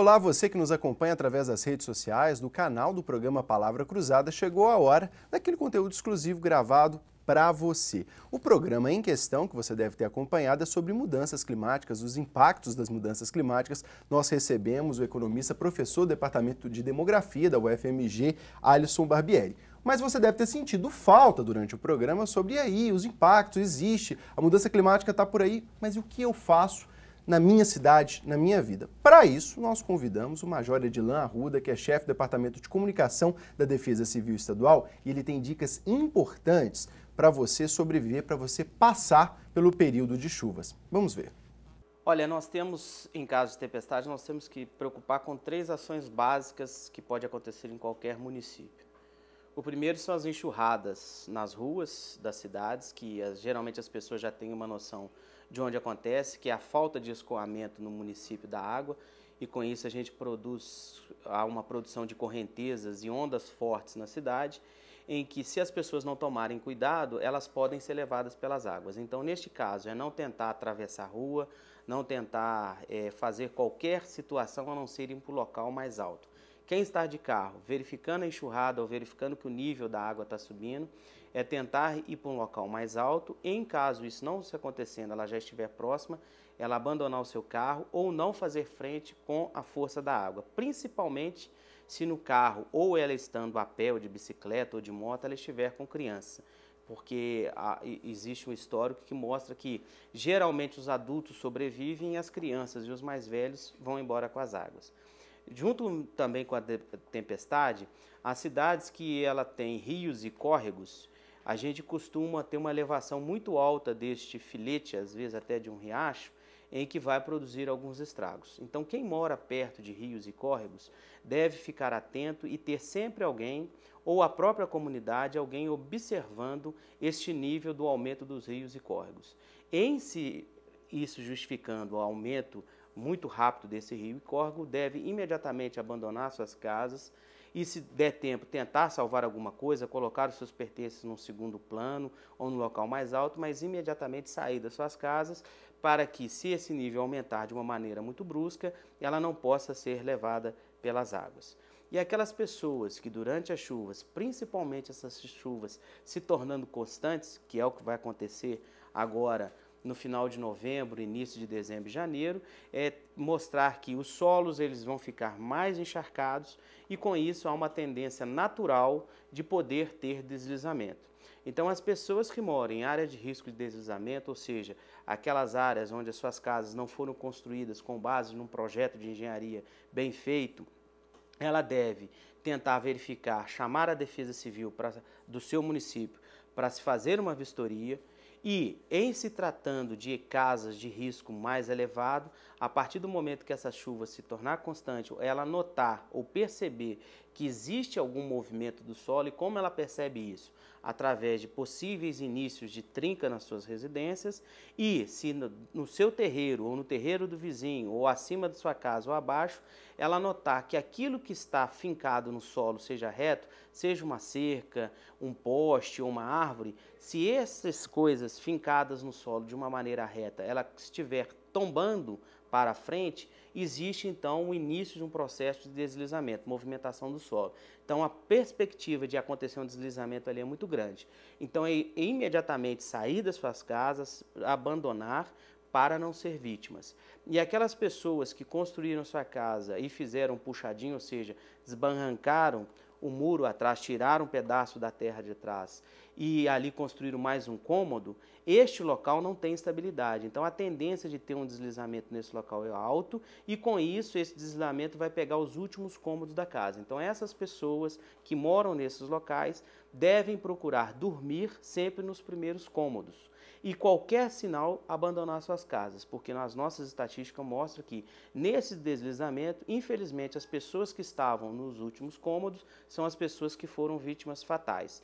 Olá, você que nos acompanha através das redes sociais, do canal do programa Palavra Cruzada, chegou a hora daquele conteúdo exclusivo gravado para você. O programa em questão, que você deve ter acompanhado, é sobre mudanças climáticas, os impactos das mudanças climáticas. Nós recebemos o economista, professor do Departamento de Demografia da UFMG, Alisson Barbieri. Mas você deve ter sentido falta durante o programa sobre aí os impactos, existe, a mudança climática está por aí, mas o que eu faço na minha cidade, na minha vida. Para isso, nós convidamos o Major Edilan Arruda, que é chefe do Departamento de Comunicação da Defesa Civil Estadual, e ele tem dicas importantes para você sobreviver, para você passar pelo período de chuvas. Vamos ver. Olha, nós temos, em caso de tempestade, nós temos que preocupar com três ações básicas que pode acontecer em qualquer município. O primeiro são as enxurradas nas ruas das cidades, que as, eh, geralmente as pessoas já têm uma noção de onde acontece, que é a falta de escoamento no município da água, e com isso a gente produz há uma produção de correntezas e ondas fortes na cidade, em que se as pessoas não tomarem cuidado, elas podem ser levadas pelas águas. Então, neste caso, é não tentar atravessar a rua, não tentar é, fazer qualquer situação a não ser ir para o local mais alto. Quem está de carro, verificando a enxurrada ou verificando que o nível da água está subindo, é tentar ir para um local mais alto. Em caso isso não se acontecendo, ela já estiver próxima, ela abandonar o seu carro ou não fazer frente com a força da água, principalmente se no carro ou ela estando a pé ou de bicicleta ou de moto ela estiver com criança porque ah, existe um histórico que mostra que geralmente os adultos sobrevivem e as crianças e os mais velhos vão embora com as águas. Junto também com a tempestade, as cidades que ela tem rios e córregos, a gente costuma ter uma elevação muito alta deste filete, às vezes até de um riacho, em que vai produzir alguns estragos. Então, quem mora perto de rios e córregos deve ficar atento e ter sempre alguém, ou a própria comunidade, alguém observando este nível do aumento dos rios e córregos. Em se isso justificando o aumento muito rápido desse rio e córrego, deve imediatamente abandonar suas casas e, se der tempo, tentar salvar alguma coisa, colocar os seus pertences num segundo plano ou num local mais alto, mas imediatamente sair das suas casas para que, se esse nível aumentar de uma maneira muito brusca, ela não possa ser levada pelas águas. E aquelas pessoas que durante as chuvas, principalmente essas chuvas se tornando constantes, que é o que vai acontecer agora no final de novembro, início de dezembro e janeiro, é mostrar que os solos eles vão ficar mais encharcados e com isso há uma tendência natural de poder ter deslizamento. Então as pessoas que moram em áreas de risco de deslizamento, ou seja, aquelas áreas onde as suas casas não foram construídas com base num projeto de engenharia bem feito, ela deve tentar verificar, chamar a Defesa Civil pra, do seu município para se fazer uma vistoria e, em se tratando de casas de risco mais elevado, a partir do momento que essa chuva se tornar constante, ela notar ou perceber que existe algum movimento do solo e como ela percebe isso? Através de possíveis inícios de trinca nas suas residências e se no, no seu terreiro ou no terreiro do vizinho ou acima da sua casa ou abaixo, ela notar que aquilo que está fincado no solo, seja reto, seja uma cerca, um poste ou uma árvore, se essas coisas fincadas no solo de uma maneira reta, ela estiver tombando, para frente, existe então o início de um processo de deslizamento, movimentação do solo. Então a perspectiva de acontecer um deslizamento ali é muito grande. Então é imediatamente sair das suas casas, abandonar para não ser vítimas. E aquelas pessoas que construíram sua casa e fizeram um puxadinho, ou seja, desbarrancaram o muro atrás, tiraram um pedaço da terra de trás e ali construíram mais um cômodo, este local não tem estabilidade. Então a tendência de ter um deslizamento nesse local é alto e com isso esse deslizamento vai pegar os últimos cômodos da casa. Então essas pessoas que moram nesses locais devem procurar dormir sempre nos primeiros cômodos e qualquer sinal abandonar suas casas, porque nas nossas estatísticas mostra que nesse deslizamento, infelizmente, as pessoas que estavam nos últimos cômodos são as pessoas que foram vítimas fatais.